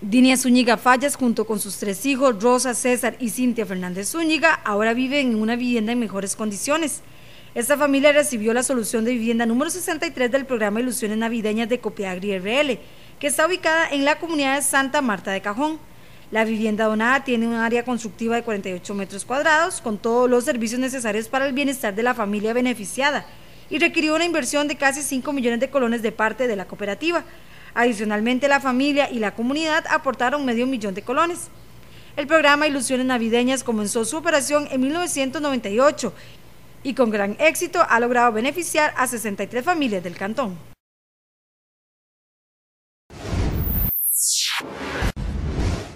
Dinia Zúñiga Fallas, junto con sus tres hijos, Rosa, César y Cintia Fernández Zúñiga, ahora viven en una vivienda en mejores condiciones. Esta familia recibió la solución de vivienda número 63 del programa Ilusiones Navideñas de Copiagri RL, que está ubicada en la comunidad de Santa Marta de Cajón. La vivienda donada tiene un área constructiva de 48 metros cuadrados, con todos los servicios necesarios para el bienestar de la familia beneficiada y requirió una inversión de casi 5 millones de colones de parte de la cooperativa. Adicionalmente, la familia y la comunidad aportaron medio millón de colones. El programa Ilusiones Navideñas comenzó su operación en 1998 y con gran éxito ha logrado beneficiar a 63 familias del cantón.